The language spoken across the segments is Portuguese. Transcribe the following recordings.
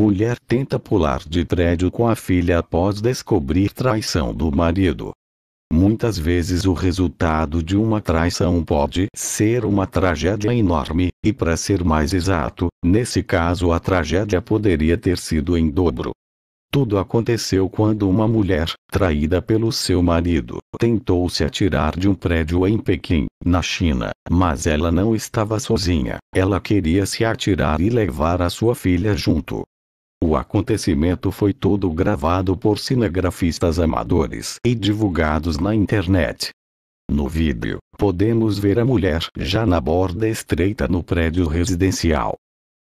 Mulher tenta pular de prédio com a filha após descobrir traição do marido. Muitas vezes o resultado de uma traição pode ser uma tragédia enorme, e para ser mais exato, nesse caso a tragédia poderia ter sido em dobro. Tudo aconteceu quando uma mulher, traída pelo seu marido, tentou se atirar de um prédio em Pequim, na China, mas ela não estava sozinha, ela queria se atirar e levar a sua filha junto. O acontecimento foi todo gravado por cinegrafistas amadores e divulgados na internet. No vídeo, podemos ver a mulher já na borda estreita no prédio residencial,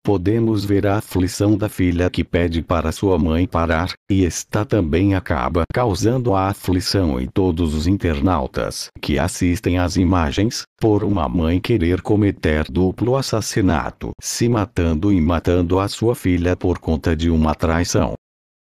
podemos ver a aflição da filha que pede para sua mãe parar, e está também acaba causando a aflição em todos os internautas que assistem às imagens, por uma mãe querer cometer duplo assassinato, se matando e matando a sua filha por conta de uma traição.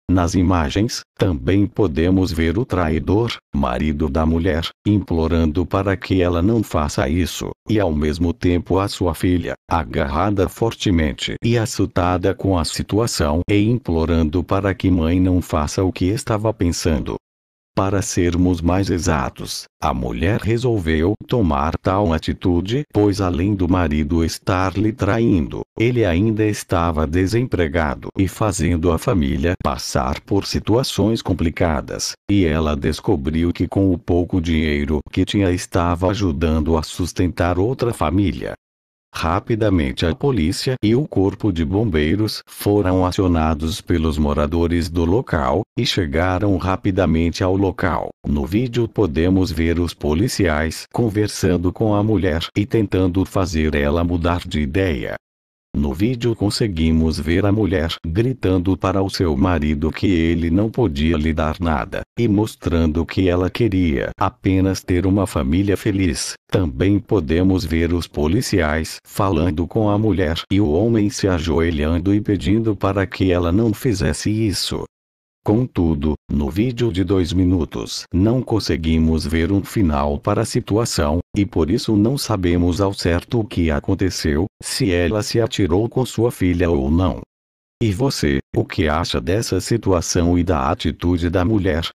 Nas imagens, também podemos ver o traidor, marido da mulher, implorando para que ela não faça isso, e ao mesmo tempo a sua filha, agarrada fortemente e assustada com a situação e implorando para que mãe não faça o que estava pensando. Para sermos mais exatos, a mulher resolveu tomar tal atitude, pois além do marido estar lhe traindo, ele ainda estava desempregado e fazendo a família passar por situações complicadas, e ela descobriu que com o pouco dinheiro que tinha estava ajudando a sustentar outra família. Rapidamente a polícia e o corpo de bombeiros foram acionados pelos moradores do local, e chegaram rapidamente ao local. No vídeo podemos ver os policiais conversando com a mulher e tentando fazer ela mudar de ideia. No vídeo conseguimos ver a mulher gritando para o seu marido que ele não podia lhe dar nada, e mostrando que ela queria apenas ter uma família feliz. Também podemos ver os policiais falando com a mulher e o homem se ajoelhando e pedindo para que ela não fizesse isso. Contudo, no vídeo de dois minutos não conseguimos ver um final para a situação, e por isso não sabemos ao certo o que aconteceu, se ela se atirou com sua filha ou não. E você, o que acha dessa situação e da atitude da mulher?